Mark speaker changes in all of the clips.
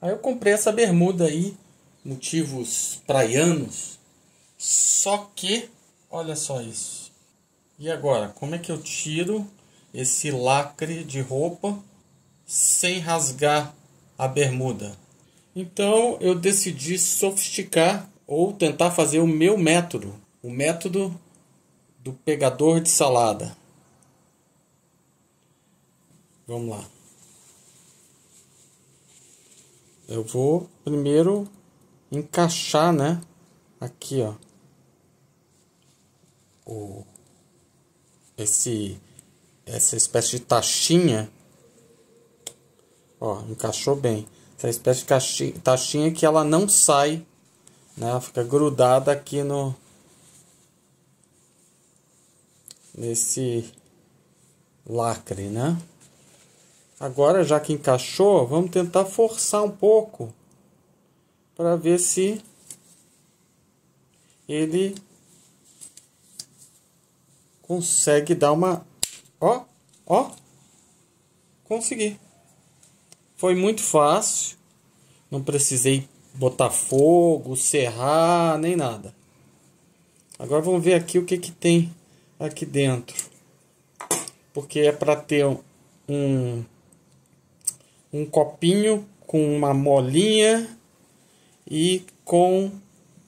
Speaker 1: Aí eu comprei essa bermuda aí, motivos praianos. Só que, olha só isso. E agora, como é que eu tiro esse lacre de roupa sem rasgar a bermuda? Então eu decidi sofisticar ou tentar fazer o meu método, o método do pegador de salada. Vamos lá. Eu vou primeiro encaixar, né? Aqui, ó. O, esse, essa espécie de taxinha. Ó, encaixou bem. Essa espécie de caixinha, taxinha que ela não sai, né? Ela fica grudada aqui no... Nesse lacre, né? Agora, já que encaixou, vamos tentar forçar um pouco para ver se ele consegue dar uma. Ó, ó, consegui. Foi muito fácil, não precisei botar fogo, serrar, nem nada. Agora vamos ver aqui o que, que tem aqui dentro. Porque é para ter um, um um copinho com uma molinha e com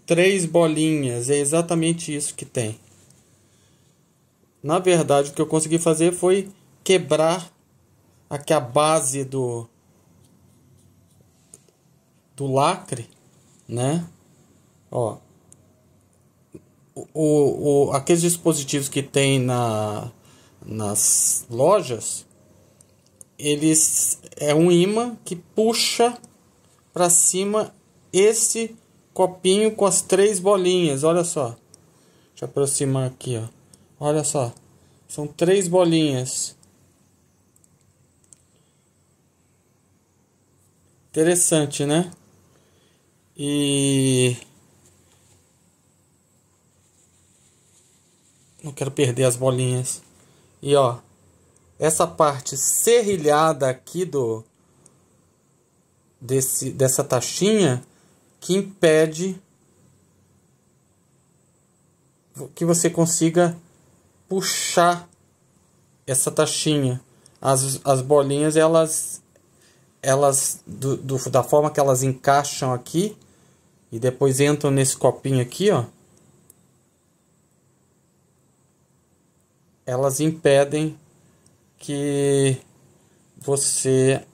Speaker 1: três bolinhas. É exatamente isso que tem. Na verdade, o que eu consegui fazer foi quebrar aqui a base do do lacre, né? Ó, o, o, aqueles dispositivos que tem na, nas lojas eles é um imã que puxa para cima esse copinho com as três bolinhas, olha só. Deixa eu aproximar aqui, ó. Olha só. São três bolinhas. Interessante, né? E não quero perder as bolinhas. E ó, essa parte serrilhada aqui do desse dessa taxinha que impede que você consiga puxar essa taxinha. As, as bolinhas elas elas do, do, da forma que elas encaixam aqui e depois entram nesse copinho aqui, ó. Elas impedem que você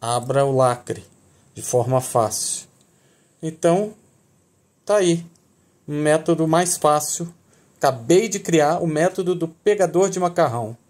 Speaker 1: abra o lacre de forma fácil. Então, tá aí. Um método mais fácil. Acabei de criar o método do pegador de macarrão.